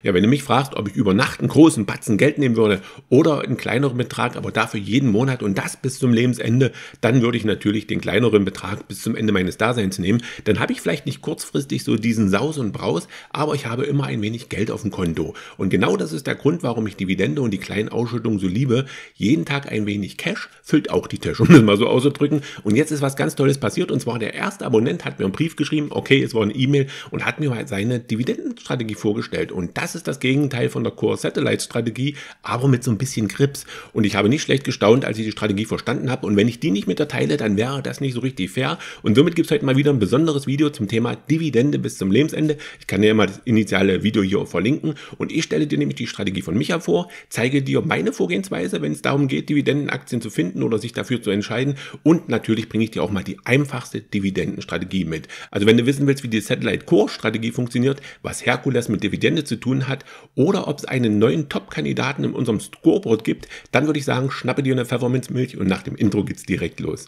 Ja, wenn du mich fragst, ob ich über Nacht einen großen Batzen Geld nehmen würde oder einen kleineren Betrag, aber dafür jeden Monat und das bis zum Lebensende, dann würde ich natürlich den kleineren Betrag bis zum Ende meines Daseins nehmen. Dann habe ich vielleicht nicht kurzfristig so diesen Saus und Braus, aber ich habe immer ein wenig Geld auf dem Konto. Und genau das ist der Grund, warum ich Dividende und die kleinen Ausschüttungen so liebe. Jeden Tag ein wenig Cash füllt auch die Tasche, um das mal so auszudrücken. Und jetzt ist was ganz Tolles passiert und zwar der erste Abonnent hat mir einen Brief geschrieben, okay, es war eine E-Mail und hat mir halt seine Dividendenstrategie vorgestellt und das das ist das Gegenteil von der Core-Satellite-Strategie, aber mit so ein bisschen Grips. Und ich habe nicht schlecht gestaunt, als ich die Strategie verstanden habe. Und wenn ich die nicht mit dann wäre das nicht so richtig fair. Und somit gibt es heute mal wieder ein besonderes Video zum Thema Dividende bis zum Lebensende. Ich kann dir ja mal das initiale Video hier verlinken. Und ich stelle dir nämlich die Strategie von Micha vor, zeige dir meine Vorgehensweise, wenn es darum geht, Dividendenaktien zu finden oder sich dafür zu entscheiden. Und natürlich bringe ich dir auch mal die einfachste Dividendenstrategie mit. Also wenn du wissen willst, wie die Satellite Core Strategie funktioniert, was Herkules mit Dividende zu tun gewonnen hat oder ob es einen neuen Top-Kandidaten in unserem Scoreboard gibt, dann würde ich sagen, schnappe dir eine Pfefferminzmilch und nach dem Intro geht's direkt los.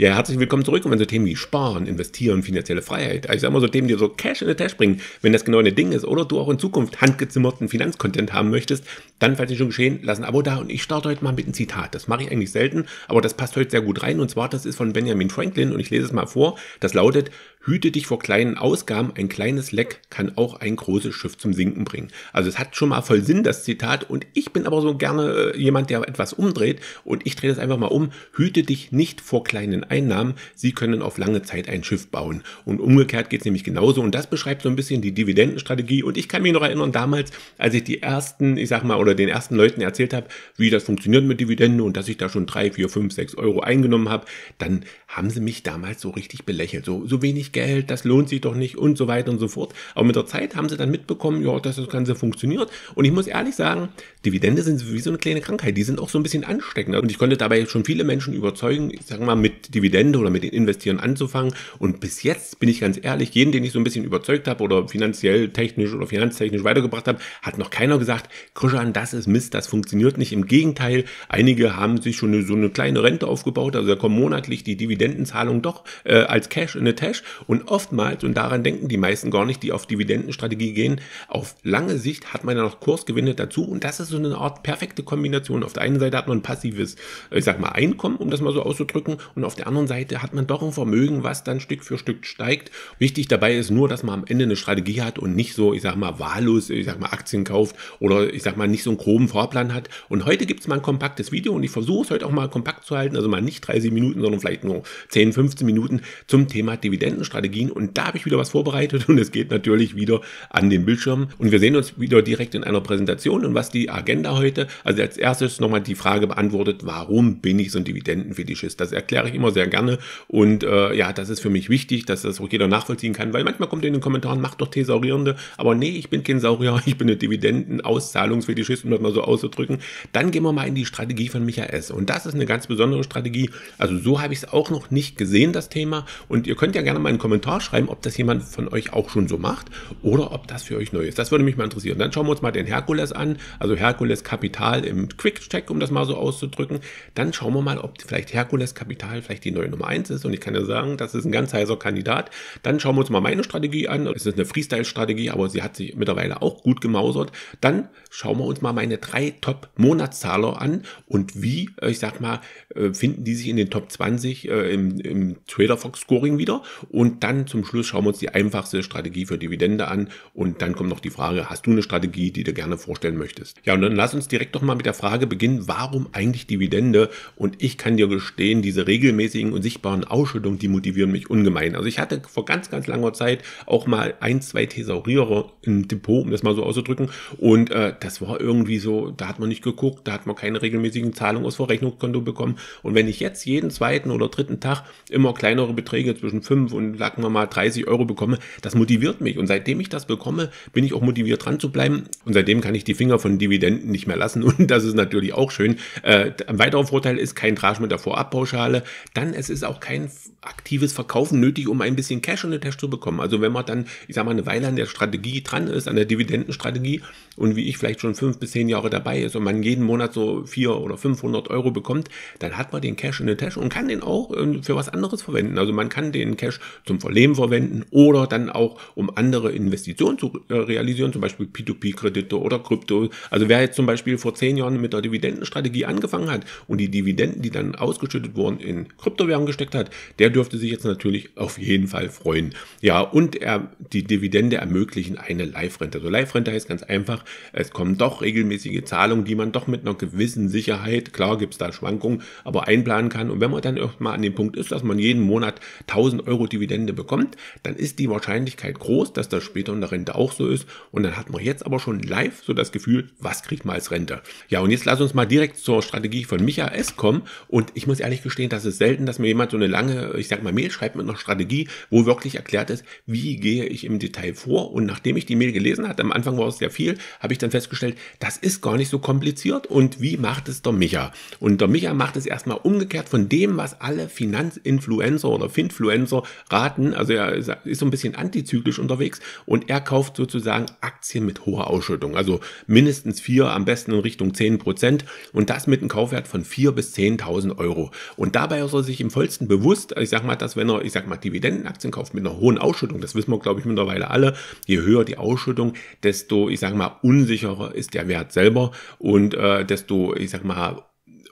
Ja, herzlich willkommen zurück. Und wenn so Themen wie Sparen, Investieren, finanzielle Freiheit, also immer so Themen, die so Cash in the Tash bringen, wenn das genau dein Ding ist oder du auch in Zukunft handgezimmerten Finanzcontent haben möchtest, dann, falls nicht schon geschehen, lass ein Abo da. Und ich starte heute mal mit einem Zitat. Das mache ich eigentlich selten, aber das passt heute sehr gut rein. Und zwar, das ist von Benjamin Franklin und ich lese es mal vor. Das lautet, Hüte dich vor kleinen Ausgaben, ein kleines Leck kann auch ein großes Schiff zum Sinken bringen. Also es hat schon mal voll Sinn, das Zitat. Und ich bin aber so gerne äh, jemand, der etwas umdreht. Und ich drehe das einfach mal um. Hüte dich nicht vor kleinen Einnahmen. Sie können auf lange Zeit ein Schiff bauen. Und umgekehrt geht es nämlich genauso. Und das beschreibt so ein bisschen die Dividendenstrategie. Und ich kann mich noch erinnern, damals, als ich die ersten, ich sag mal, oder den ersten Leuten erzählt habe, wie das funktioniert mit Dividende und dass ich da schon drei, vier, fünf, sechs Euro eingenommen habe, dann haben sie mich damals so richtig belächelt. So, so wenig Geld, das lohnt sich doch nicht und so weiter und so fort. Aber mit der Zeit haben sie dann mitbekommen, ja, dass das Ganze funktioniert. Und ich muss ehrlich sagen, Dividende sind wie so eine kleine Krankheit. Die sind auch so ein bisschen ansteckend. Und ich konnte dabei schon viele Menschen überzeugen, ich sag mal, mit Dividende oder mit den Investieren anzufangen. Und bis jetzt bin ich ganz ehrlich, jeden, den ich so ein bisschen überzeugt habe oder finanziell, technisch oder finanztechnisch weitergebracht habe, hat noch keiner gesagt, Krishan, das ist Mist, das funktioniert nicht. Im Gegenteil, einige haben sich schon so eine kleine Rente aufgebaut. Also da kommen monatlich die Dividendenzahlungen doch äh, als Cash in the Tash. Und oftmals, und daran denken die meisten gar nicht, die auf Dividendenstrategie gehen, auf lange Sicht hat man ja noch Kursgewinne dazu und das ist so eine Art perfekte Kombination. Auf der einen Seite hat man ein passives, ich sag mal, Einkommen, um das mal so auszudrücken, und auf der anderen Seite hat man doch ein Vermögen, was dann Stück für Stück steigt. Wichtig dabei ist nur, dass man am Ende eine Strategie hat und nicht so, ich sag mal, wahllos, ich sag mal, Aktien kauft oder ich sag mal, nicht so einen groben Fahrplan hat. Und heute gibt es mal ein kompaktes Video und ich versuche es heute auch mal kompakt zu halten, also mal nicht 30 Minuten, sondern vielleicht nur 10, 15 Minuten zum Thema Dividenden. Strategien. Und da habe ich wieder was vorbereitet und es geht natürlich wieder an den Bildschirm. Und wir sehen uns wieder direkt in einer Präsentation und was die Agenda heute. Also als erstes nochmal die Frage beantwortet, warum bin ich so ein Dividendenfetischist? Das erkläre ich immer sehr gerne. Und äh, ja, das ist für mich wichtig, dass das auch jeder nachvollziehen kann, weil manchmal kommt in den Kommentaren, macht doch Thesaurierende. Aber nee, ich bin kein Saurier, ich bin eine Dividendenauszahlungsfetischist, um das mal so auszudrücken. Dann gehen wir mal in die Strategie von Michael S. Und das ist eine ganz besondere Strategie. Also so habe ich es auch noch nicht gesehen, das Thema. Und ihr könnt ja gerne mal einen Kommentar schreiben, ob das jemand von euch auch schon so macht oder ob das für euch neu ist. Das würde mich mal interessieren. Dann schauen wir uns mal den Herkules an, also Herkules Kapital im Quick-Check, um das mal so auszudrücken. Dann schauen wir mal, ob vielleicht Herkules Kapital vielleicht die neue Nummer 1 ist. Und ich kann ja sagen, das ist ein ganz heißer Kandidat. Dann schauen wir uns mal meine Strategie an. Es ist eine Freestyle-Strategie, aber sie hat sich mittlerweile auch gut gemausert. Dann schauen wir uns mal meine drei Top-Monatszahler an und wie, äh, ich sag mal, äh, finden die sich in den Top 20 äh, im, im Fox scoring wieder. Und und dann zum Schluss schauen wir uns die einfachste Strategie für Dividende an. Und dann kommt noch die Frage, hast du eine Strategie, die du gerne vorstellen möchtest? Ja, und dann lass uns direkt doch mal mit der Frage beginnen, warum eigentlich Dividende? Und ich kann dir gestehen, diese regelmäßigen und sichtbaren Ausschüttungen, die motivieren mich ungemein. Also ich hatte vor ganz, ganz langer Zeit auch mal ein, zwei Thesaurierer im Depot, um das mal so auszudrücken. Und äh, das war irgendwie so, da hat man nicht geguckt, da hat man keine regelmäßigen Zahlungen aus Verrechnungskonto bekommen. Und wenn ich jetzt jeden zweiten oder dritten Tag immer kleinere Beträge zwischen 5 und sagen wir mal, 30 Euro bekomme, das motiviert mich. Und seitdem ich das bekomme, bin ich auch motiviert dran zu bleiben. Und seitdem kann ich die Finger von Dividenden nicht mehr lassen. Und das ist natürlich auch schön. Äh, ein weiterer Vorteil ist kein Trasch mit der Vorabpauschale. Dann, es ist auch kein aktives Verkaufen nötig, um ein bisschen Cash in den Tasche zu bekommen. Also wenn man dann, ich sag mal, eine Weile an der Strategie dran ist, an der Dividendenstrategie und wie ich vielleicht schon fünf bis zehn Jahre dabei ist und man jeden Monat so vier oder 500 Euro bekommt, dann hat man den Cash in der Tasche und kann den auch äh, für was anderes verwenden. Also man kann den Cash zum Verleben verwenden oder dann auch, um andere Investitionen zu äh, realisieren, zum Beispiel P2P-Kredite oder Krypto. Also wer jetzt zum Beispiel vor zehn Jahren mit der Dividendenstrategie angefangen hat und die Dividenden, die dann ausgeschüttet wurden, in Kryptowährungen gesteckt hat, der dürfte sich jetzt natürlich auf jeden Fall freuen. Ja, und er, die Dividende ermöglichen eine Live-Rente. So also Live-Rente heißt ganz einfach, es kommen doch regelmäßige Zahlungen, die man doch mit einer gewissen Sicherheit, klar gibt es da Schwankungen, aber einplanen kann. Und wenn man dann erstmal an dem Punkt ist, dass man jeden Monat 1000 Euro Dividende Dividende bekommt, dann ist die Wahrscheinlichkeit groß, dass das später in der Rente auch so ist. Und dann hat man jetzt aber schon live so das Gefühl, was kriegt man als Rente? Ja, und jetzt lass uns mal direkt zur Strategie von Micha S. kommen. Und ich muss ehrlich gestehen, das ist selten, dass mir jemand so eine lange, ich sag mal, Mail schreibt mit einer Strategie, wo wirklich erklärt ist, wie gehe ich im Detail vor. Und nachdem ich die Mail gelesen hatte, am Anfang war es sehr viel, habe ich dann festgestellt, das ist gar nicht so kompliziert. Und wie macht es der Micha? Und der Micha macht es erstmal umgekehrt von dem, was alle Finanzinfluencer oder Finfluencer raten, also er ist so ein bisschen antizyklisch unterwegs und er kauft sozusagen Aktien mit hoher Ausschüttung, also mindestens vier, am besten in Richtung 10 Prozent und das mit einem Kaufwert von 4.000 bis 10.000 Euro. Und dabei ist er sich im vollsten bewusst, ich sag mal, dass wenn er, ich sag mal, Dividendenaktien kauft mit einer hohen Ausschüttung, das wissen wir, glaube ich, mittlerweile alle, je höher die Ausschüttung, desto, ich sag mal, unsicherer ist der Wert selber und äh, desto, ich sag mal,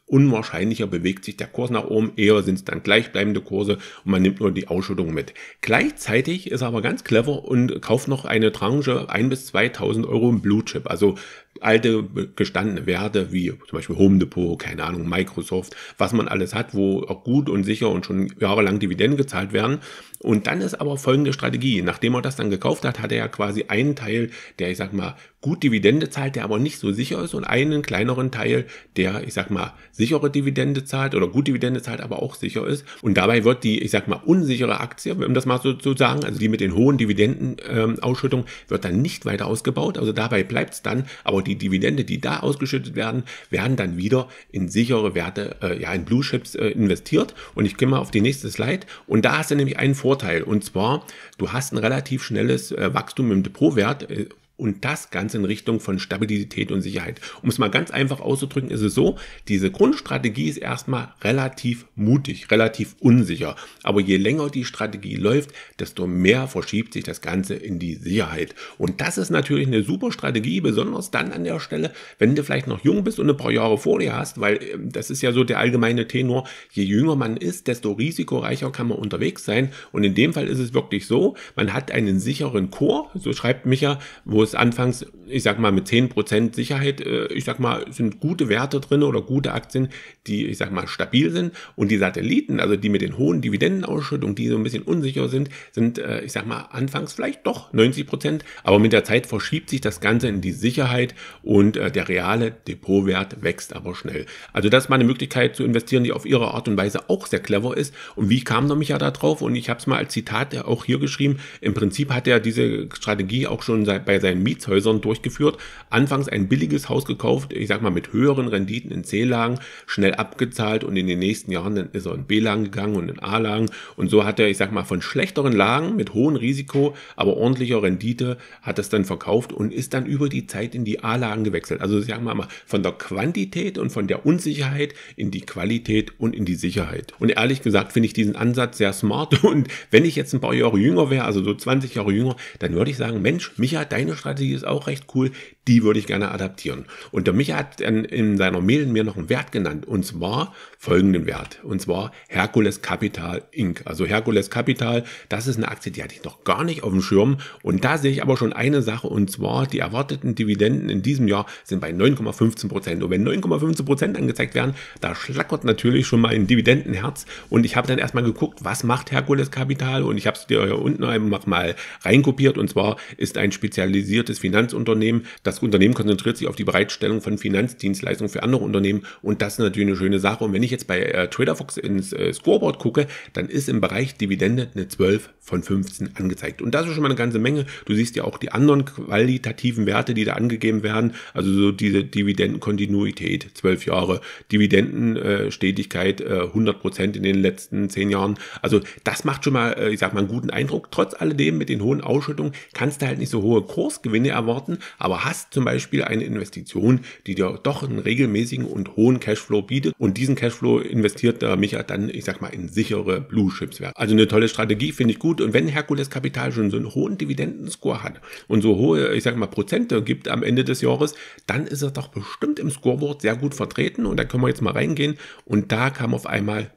unwahrscheinlicher bewegt sich der Kurs nach oben, eher sind es dann gleichbleibende Kurse und man nimmt nur die Ausschüttung mit. Gleichzeitig ist er aber ganz clever und kauft noch eine Tranche 1 bis 2000 Euro im Blue Chip. Also alte gestandene Werte wie zum Beispiel Home Depot, keine Ahnung, Microsoft, was man alles hat, wo auch gut und sicher und schon jahrelang Dividenden gezahlt werden. Und dann ist aber folgende Strategie. Nachdem er das dann gekauft hat, hat er ja quasi einen Teil, der ich sag mal gut Dividende zahlt, der aber nicht so sicher ist und einen kleineren Teil, der ich sag mal sichere Dividende zahlt oder gut Dividende zahlt, aber auch sicher ist. Und dabei wird die, ich sag mal, unsichere Aktie, um das mal so zu so sagen, also die mit den hohen Dividendenausschüttungen, ähm, wird dann nicht weiter ausgebaut. Also dabei bleibt es dann, aber die Dividende, die da ausgeschüttet werden, werden dann wieder in sichere Werte, äh, ja, in Blue Chips äh, investiert. Und ich gehe mal auf die nächste Slide. Und da hast du nämlich einen Vorteil. Und zwar, du hast ein relativ schnelles äh, Wachstum im Depotwert äh, und das Ganze in Richtung von Stabilität und Sicherheit. Um es mal ganz einfach auszudrücken, ist es so, diese Grundstrategie ist erstmal relativ mutig, relativ unsicher. Aber je länger die Strategie läuft, desto mehr verschiebt sich das Ganze in die Sicherheit. Und das ist natürlich eine super Strategie, besonders dann an der Stelle, wenn du vielleicht noch jung bist und ein paar Jahre vor dir hast, weil ähm, das ist ja so der allgemeine Tenor, je jünger man ist, desto risikoreicher kann man unterwegs sein. Und in dem Fall ist es wirklich so, man hat einen sicheren Chor, so schreibt Micha, wo es anfangs, ich sag mal, mit 10% Sicherheit, äh, ich sag mal, sind gute Werte drin oder gute Aktien, die, ich sag mal, stabil sind. Und die Satelliten, also die mit den hohen Dividendenausschüttungen, die so ein bisschen unsicher sind, sind, äh, ich sag mal, anfangs vielleicht doch 90%. Aber mit der Zeit verschiebt sich das Ganze in die Sicherheit und äh, der reale Depotwert wächst aber schnell. Also das ist mal eine Möglichkeit zu investieren, die auf ihre Art und Weise auch sehr clever ist. Und wie kam noch mich ja da drauf? Und ich habe es mal als Zitat auch hier geschrieben. Im Prinzip hat er diese Strategie auch schon bei seinem in Mietshäusern durchgeführt. Anfangs ein billiges Haus gekauft, ich sag mal mit höheren Renditen in C-Lagen, schnell abgezahlt und in den nächsten Jahren dann ist er in B-Lagen gegangen und in A-Lagen. Und so hat er, ich sag mal, von schlechteren Lagen mit hohem Risiko, aber ordentlicher Rendite hat es dann verkauft und ist dann über die Zeit in die A-Lagen gewechselt. Also sagen wir mal, von der Quantität und von der Unsicherheit in die Qualität und in die Sicherheit. Und ehrlich gesagt finde ich diesen Ansatz sehr smart. Und wenn ich jetzt ein paar Jahre jünger wäre, also so 20 Jahre jünger, dann würde ich sagen, Mensch, Micha, deine Strategie Strategie ist auch recht cool, die würde ich gerne adaptieren. Und der Micha hat in seiner Mail mir noch einen Wert genannt, und zwar folgenden Wert, und zwar Hercules Capital Inc. Also Herkules Capital, das ist eine Aktie, die hatte ich noch gar nicht auf dem Schirm. Und da sehe ich aber schon eine Sache, und zwar die erwarteten Dividenden in diesem Jahr sind bei 9,15 Prozent. Und wenn 9,15 Prozent angezeigt werden, da schlackert natürlich schon mal ein Dividendenherz. Und ich habe dann erstmal geguckt, was macht Herkules Capital? Und ich habe es dir hier unten einmal mal reinkopiert. Und zwar ist ein spezialisierter spezialisiertes Finanzunternehmen. Das Unternehmen konzentriert sich auf die Bereitstellung von Finanzdienstleistungen für andere Unternehmen und das ist natürlich eine schöne Sache. Und wenn ich jetzt bei äh, TraderFox ins äh, Scoreboard gucke, dann ist im Bereich Dividende eine 12 von 15 angezeigt. Und das ist schon mal eine ganze Menge. Du siehst ja auch die anderen qualitativen Werte, die da angegeben werden. Also so diese Dividendenkontinuität, 12 Jahre, Dividendenstetigkeit, äh, 100 in den letzten 10 Jahren. Also das macht schon mal, äh, ich sag mal, einen guten Eindruck. Trotz alledem mit den hohen Ausschüttungen kannst du halt nicht so hohe Kurs Gewinne erwarten, aber hast zum Beispiel eine Investition, die dir doch einen regelmäßigen und hohen Cashflow bietet und diesen Cashflow investiert der Micha dann, ich sag mal, in sichere Blue Chips Werte. Also eine tolle Strategie, finde ich gut. Und wenn Herkules Kapital schon so einen hohen Dividendenscore hat und so hohe, ich sag mal, Prozente gibt am Ende des Jahres, dann ist er doch bestimmt im Scoreboard sehr gut vertreten und da können wir jetzt mal reingehen und da kam auf einmal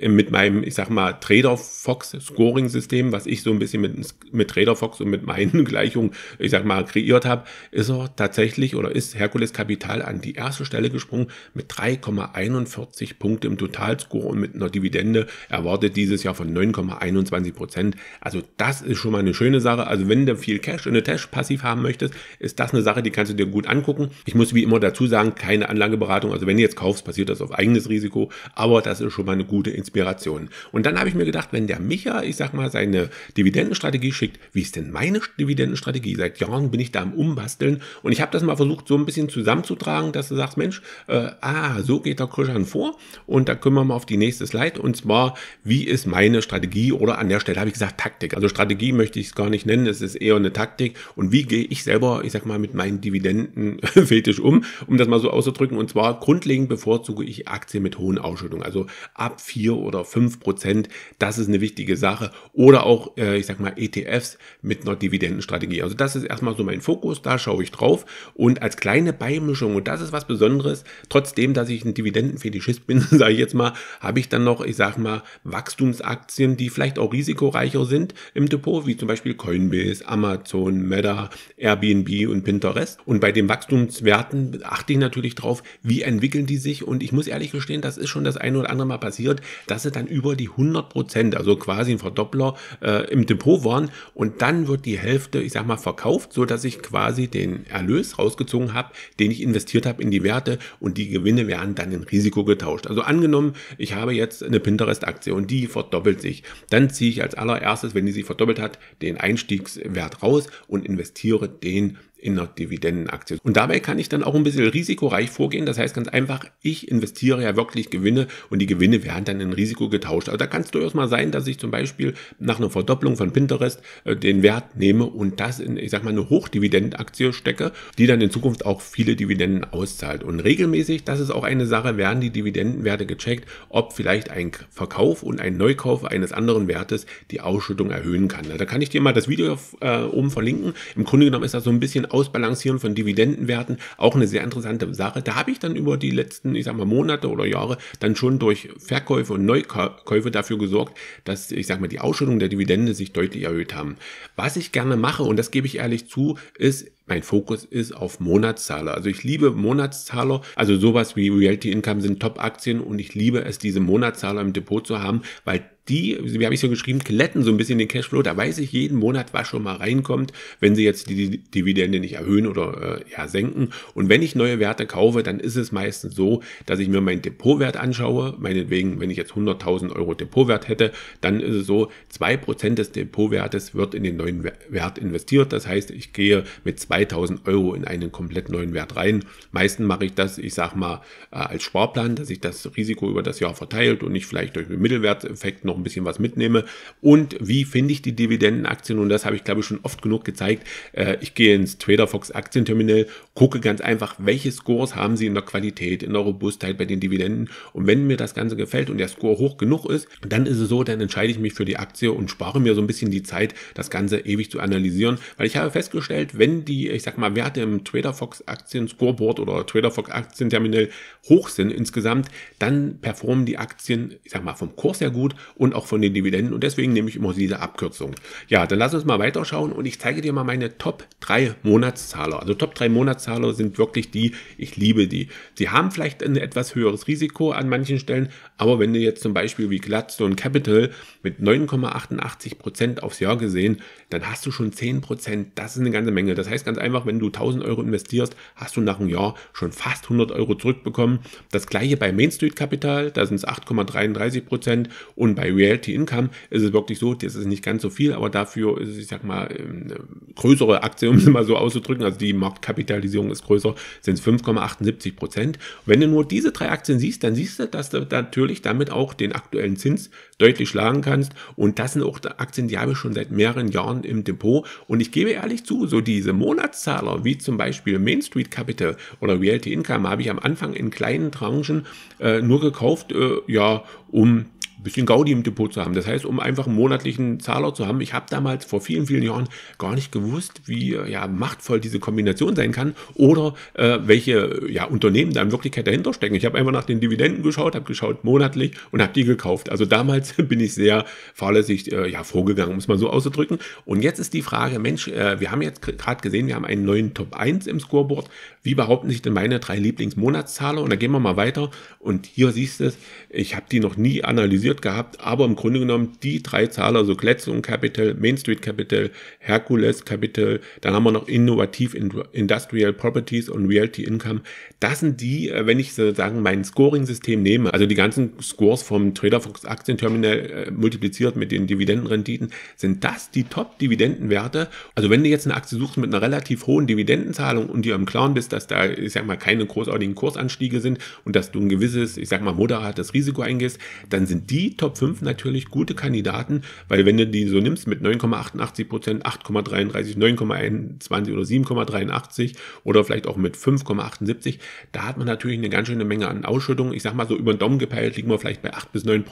mit meinem, ich sag mal, Trader Fox Scoring System, was ich so ein bisschen mit, mit Trader Fox und mit meinen Gleichungen ich sag mal, kreiert habe, ist er tatsächlich oder ist Herkules Kapital an die erste Stelle gesprungen mit 3,41 Punkte im Totalscore und mit einer Dividende erwartet dieses Jahr von 9,21 Prozent. Also das ist schon mal eine schöne Sache. Also wenn du viel Cash in der Tasche passiv haben möchtest, ist das eine Sache, die kannst du dir gut angucken. Ich muss wie immer dazu sagen, keine Anlageberatung. Also wenn du jetzt kaufst, passiert das auf eigenes Risiko. Aber das ist schon mal eine gute Inspiration. Und dann habe ich mir gedacht, wenn der Micha, ich sag mal, seine Dividendenstrategie schickt, wie ist denn meine Dividendenstrategie? seit Jahren bin ich da am Umbasteln und ich habe das mal versucht, so ein bisschen zusammenzutragen, dass du sagst, Mensch, äh, ah, so geht der Christian vor und da kümmern wir mal auf die nächste Slide und zwar, wie ist meine Strategie oder an der Stelle habe ich gesagt Taktik. Also Strategie möchte ich es gar nicht nennen, es ist eher eine Taktik und wie gehe ich selber, ich sag mal, mit meinen Dividenden fetisch um, um das mal so auszudrücken und zwar grundlegend bevorzuge ich Aktien mit hohen Ausschüttungen, also ab vier oder fünf Prozent, das ist eine wichtige Sache oder auch, äh, ich sag mal, ETFs mit einer Dividendenstrategie. Also das ist erstmal so mein Fokus, da schaue ich drauf. Und als kleine Beimischung, und das ist was Besonderes, trotzdem, dass ich ein Dividendenfetischist bin, sage ich jetzt mal, habe ich dann noch, ich sage mal, Wachstumsaktien, die vielleicht auch risikoreicher sind im Depot, wie zum Beispiel Coinbase, Amazon, Meta, Airbnb und Pinterest. Und bei den Wachstumswerten achte ich natürlich drauf, wie entwickeln die sich. Und ich muss ehrlich gestehen, das ist schon das eine oder andere Mal passiert, dass sie dann über die 100 Prozent, also quasi ein Verdoppler, äh, im Depot waren. Und dann wird die Hälfte, ich sag mal, verkauft, so dass ich quasi den Erlös rausgezogen habe, den ich investiert habe in die Werte und die Gewinne werden dann in Risiko getauscht. Also angenommen, ich habe jetzt eine Pinterest-Aktie und die verdoppelt sich. Dann ziehe ich als allererstes, wenn die sich verdoppelt hat, den Einstiegswert raus und investiere den in einer Dividendenaktie. Und dabei kann ich dann auch ein bisschen risikoreich vorgehen. Das heißt ganz einfach, ich investiere ja wirklich Gewinne und die Gewinne werden dann in Risiko getauscht. Also da kann es durchaus mal sein, dass ich zum Beispiel nach einer Verdopplung von Pinterest äh, den Wert nehme und das in, ich sag mal, eine Hochdividendenaktie stecke, die dann in Zukunft auch viele Dividenden auszahlt. Und regelmäßig, das ist auch eine Sache, werden die Dividendenwerte gecheckt, ob vielleicht ein Verkauf und ein Neukauf eines anderen Wertes die Ausschüttung erhöhen kann. Also da kann ich dir mal das Video äh, oben verlinken. Im Grunde genommen ist das so ein bisschen Ausbalancieren von Dividendenwerten auch eine sehr interessante Sache. Da habe ich dann über die letzten, ich sag mal, Monate oder Jahre dann schon durch Verkäufe und Neukäufe dafür gesorgt, dass, ich sag mal, die Ausschüttung der Dividende sich deutlich erhöht haben. Was ich gerne mache, und das gebe ich ehrlich zu, ist, mein Fokus ist auf Monatszahler. Also ich liebe Monatszahler, also sowas wie Realty Income sind Top-Aktien und ich liebe es, diese Monatszahler im Depot zu haben, weil die, wie habe ich so geschrieben, kletten so ein bisschen den Cashflow. Da weiß ich jeden Monat, was schon mal reinkommt, wenn sie jetzt die, Dividende nicht erhöhen oder äh, ja, senken. Und wenn ich neue Werte kaufe, dann ist es meistens so, dass ich mir meinen Depotwert anschaue. Meinetwegen, wenn ich jetzt 100.000 Euro Depotwert hätte, dann ist es so, 2% des Depotwertes wird in den neuen Wert investiert. Das heißt, ich gehe mit 2.000 Euro in einen komplett neuen Wert rein. Meistens mache ich das, ich sage mal, äh, als Sparplan, dass ich das Risiko über das Jahr verteilt und nicht vielleicht durch den Mittelwerteffekt noch ein bisschen was mitnehme. Und wie finde ich die Dividendenaktien? Und das habe ich, glaube ich, schon oft genug gezeigt. Äh, ich gehe ins TraderFox Aktienterminal, gucke ganz einfach, welche Scores haben sie in der Qualität, in der Robustheit bei den Dividenden. Und wenn mir das Ganze gefällt und der Score hoch genug ist, dann ist es so, dann entscheide ich mich für die Aktie und spare mir so ein bisschen die Zeit, das Ganze ewig zu analysieren. Weil ich habe festgestellt, wenn die, ich sag mal, Werte im TraderFox Aktien Scoreboard oder TraderFox Aktienterminal hoch sind insgesamt, dann performen die Aktien, ich sag mal, vom Kurs her gut und auch von den Dividenden. Und deswegen nehme ich immer diese Abkürzung. Ja, dann lass uns mal weiterschauen und ich zeige dir mal meine Top 3 Monatszahler. Also Top 3 Monatszahler sind wirklich die, ich liebe die. Sie haben vielleicht ein etwas höheres Risiko an manchen Stellen, aber wenn du jetzt zum Beispiel wie Gladstone Capital mit 9,88% Prozent aufs Jahr gesehen, dann hast du schon 10%. Prozent. Das ist eine ganze Menge. Das heißt ganz einfach, wenn du 1000 Euro investierst, hast du nach einem Jahr schon fast 100 Euro zurückbekommen. Das gleiche bei Main Street Capital, da sind es 8,33% Prozent und bei Reality Income ist es wirklich so, das ist nicht ganz so viel, aber dafür ist es, ich sag mal, ähm, eine größere Aktie, um es mal so auszudrücken, also die Marktkapitalisierung ist größer, sind es 5,78 Prozent. Wenn du nur diese drei Aktien siehst, dann siehst du, dass du natürlich damit auch den aktuellen Zins deutlich schlagen kannst und das sind auch Aktien, die habe ich schon seit mehreren Jahren im Depot und ich gebe ehrlich zu, so diese Monatszahler, wie zum Beispiel Main Street Capital oder Reality Income, habe ich am Anfang in kleinen Tranchen äh, nur gekauft, äh, ja, um ein bisschen Gaudi im Depot zu haben. Das heißt, um einfach einen monatlichen Zahler zu haben. Ich habe damals vor vielen, vielen Jahren gar nicht gewusst, wie ja, machtvoll diese Kombination sein kann oder äh, welche ja, Unternehmen da in Wirklichkeit dahinter stecken. Ich habe einfach nach den Dividenden geschaut, habe geschaut monatlich und habe die gekauft. Also damals bin ich sehr fahrlässig äh, ja, vorgegangen, um es mal so auszudrücken. Und jetzt ist die Frage, Mensch, äh, wir haben jetzt gerade gesehen, wir haben einen neuen Top 1 im Scoreboard. Wie behaupten sich denn meine drei Lieblingsmonatszahler? Und da gehen wir mal weiter. Und hier siehst du es, ich habe die noch nie analysiert diskutiert gehabt, aber im Grunde genommen die drei Zahler, so also Gladstone Capital, Main Street Capital, Hercules Capital, dann haben wir noch Innovativ Industrial Properties und Realty Income. Das sind die, äh, wenn ich sozusagen mein Scoring-System nehme, also die ganzen Scores vom TraderFox Aktienterminal äh, multipliziert mit den Dividendenrenditen, sind das die Top-Dividendenwerte. Also wenn du jetzt eine Aktie suchst mit einer relativ hohen Dividendenzahlung und dir im Klaren bist, dass da, ich sag mal, keine großartigen Kursanstiege sind und dass du ein gewisses, ich sag mal, moderates Risiko eingehst, dann sind die die Top 5 natürlich gute Kandidaten, weil wenn du die so nimmst mit 9,88 8,33, 9,21 oder 7,83 oder vielleicht auch mit 5,78, da hat man natürlich eine ganz schöne Menge an Ausschüttung. Ich sag mal so über den Daumen gepeilt liegen wir vielleicht bei 8 bis 9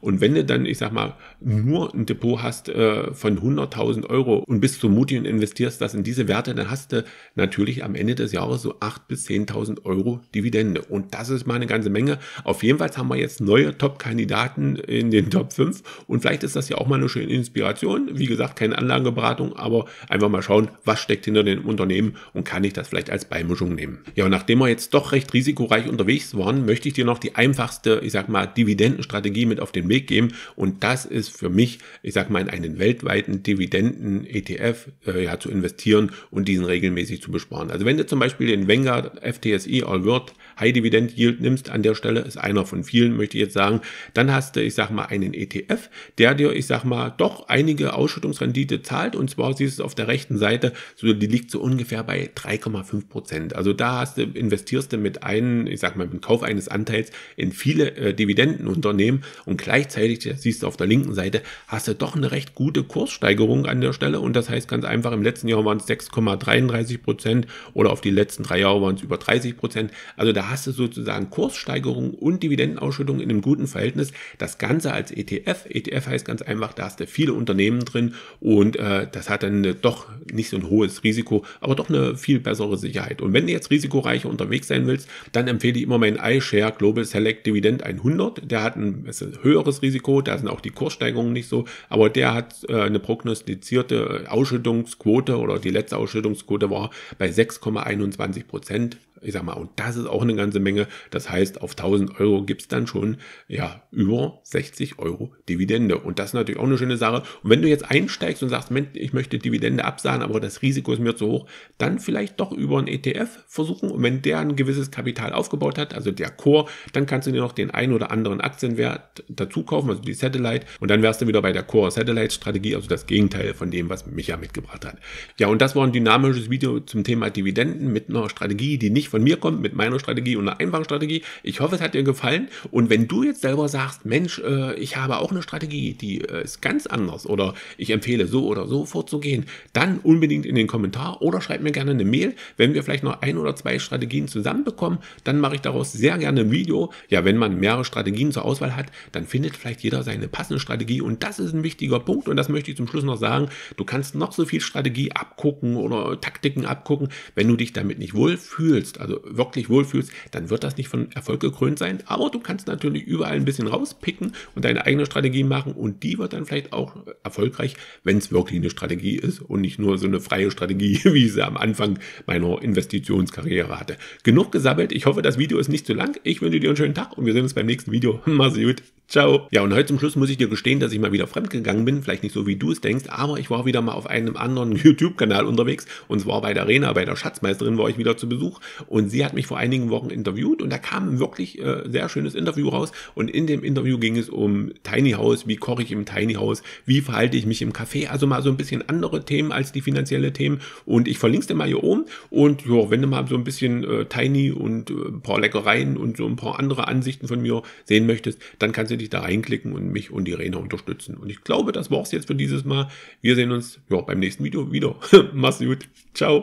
Und wenn du dann, ich sag mal, nur ein Depot hast äh, von 100.000 Euro und bist so mutig und investierst das in diese Werte, dann hast du natürlich am Ende des Jahres so 8 bis 10.000 Euro Dividende. Und das ist mal eine ganze Menge. Auf jeden Fall haben wir jetzt neue Top-Kandidaten Kandidaten in den Top 5. Und vielleicht ist das ja auch mal eine schöne Inspiration. Wie gesagt, keine Anlageberatung, aber einfach mal schauen, was steckt hinter dem Unternehmen und kann ich das vielleicht als Beimischung nehmen. Ja, und nachdem wir jetzt doch recht risikoreich unterwegs waren, möchte ich dir noch die einfachste, ich sag mal, Dividendenstrategie mit auf den Weg geben. Und das ist für mich, ich sag mal, in einen weltweiten Dividenden-ETF äh, ja, zu investieren und diesen regelmäßig zu besparen. Also wenn du zum Beispiel den Vanguard FTSE All World High Dividend Yield nimmst, an der Stelle ist einer von vielen, möchte ich jetzt sagen, dann hast hast du, ich sag mal, einen ETF, der dir, ich sag mal, doch einige Ausschüttungsrendite zahlt. Und zwar siehst du es auf der rechten Seite, so, die liegt so ungefähr bei 3,5 Prozent. Also da hast du, investierst du mit einem, ich sag mal, mit dem Kauf eines Anteils in viele äh, Dividendenunternehmen und gleichzeitig, das siehst du auf der linken Seite, hast du doch eine recht gute Kurssteigerung an der Stelle. Und das heißt ganz einfach, im letzten Jahr waren es 6,33 Prozent oder auf die letzten drei Jahre waren es über 30 Prozent. Also da hast du sozusagen Kurssteigerung und Dividendenausschüttung in einem guten Verhältnis. Das Ganze als ETF. ETF heißt ganz einfach, da hast du viele Unternehmen drin und äh, das hat dann äh, doch nicht so ein hohes Risiko, aber doch eine viel bessere Sicherheit. Und wenn du jetzt risikoreicher unterwegs sein willst, dann empfehle ich immer meinen iShare Global Select Dividend 100. Der hat ein, ein höheres Risiko, da sind auch die Kurssteigerungen nicht so, aber der hat äh, eine prognostizierte äh, Ausschüttungsquote oder die letzte Ausschüttungsquote war bei 6,21 Prozent. Ich sag mal, und das ist auch eine ganze Menge. Das heißt, auf 1000 Euro gibt es dann schon, ja, über 60 Euro Dividende. Und das ist natürlich auch eine schöne Sache. Und wenn du jetzt einsteigst und sagst, Mensch, ich möchte Dividende absahen, aber das Risiko ist mir zu hoch, dann vielleicht doch über einen ETF versuchen. Und wenn der ein gewisses Kapital aufgebaut hat, also der Core, dann kannst du dir noch den einen oder anderen Aktienwert dazu kaufen, also die Satellite. Und dann wärst du wieder bei der Core Satellite Strategie, also das Gegenteil von dem, was Micha mitgebracht hat. Ja, und das war ein dynamisches Video zum Thema Dividenden mit einer Strategie, die nicht von mir kommt mit meiner Strategie und einer einfachen Strategie. Ich hoffe, es hat dir gefallen. Und wenn du jetzt selber sagst, Mensch, äh, ich habe auch eine Strategie, die äh, ist ganz anders oder ich empfehle so oder so vorzugehen, dann unbedingt in den Kommentar oder schreib mir gerne eine Mail. Wenn wir vielleicht noch ein oder zwei Strategien zusammenbekommen, dann mache ich daraus sehr gerne ein Video. Ja, wenn man mehrere Strategien zur Auswahl hat, dann findet vielleicht jeder seine passende Strategie. Und das ist ein wichtiger Punkt. Und das möchte ich zum Schluss noch sagen. Du kannst noch so viel Strategie abgucken oder Taktiken abgucken. Wenn du dich damit nicht wohlfühlst, also wirklich wohlfühlst, dann wird das nicht von Erfolg gekrönt sein. Aber du kannst natürlich überall ein bisschen rauspicken und deine eigene Strategie machen und die wird dann vielleicht auch erfolgreich, wenn es wirklich eine Strategie ist und nicht nur so eine freie Strategie, wie ich sie am Anfang meiner Investitionskarriere hatte. Genug gesammelt. Ich hoffe, das Video ist nicht zu lang. Ich wünsche dir einen schönen Tag und wir sehen uns beim nächsten Video. Mach's gut. Ciao. Ja, und heute zum Schluss muss ich dir gestehen, dass ich mal wieder fremd gegangen bin. Vielleicht nicht so, wie du es denkst, aber ich war wieder mal auf einem anderen YouTube-Kanal unterwegs und zwar bei der Arena, bei der Schatzmeisterin war ich wieder zu Besuch und sie hat mich vor einigen Wochen interviewt und da kam ein wirklich äh, sehr schönes Interview raus. Und in dem Interview ging es um Tiny House, wie koche ich im Tiny House, wie verhalte ich mich im Café. Also mal so ein bisschen andere Themen als die finanzielle Themen. Und ich verlinke es dir mal hier oben. Und ja, wenn du mal so ein bisschen äh, Tiny und äh, ein paar Leckereien und so ein paar andere Ansichten von mir sehen möchtest, dann kannst du dich da reinklicken und mich und Irene unterstützen. Und ich glaube, das war es jetzt für dieses Mal. Wir sehen uns ja, beim nächsten Video wieder. Mach's gut. Ciao.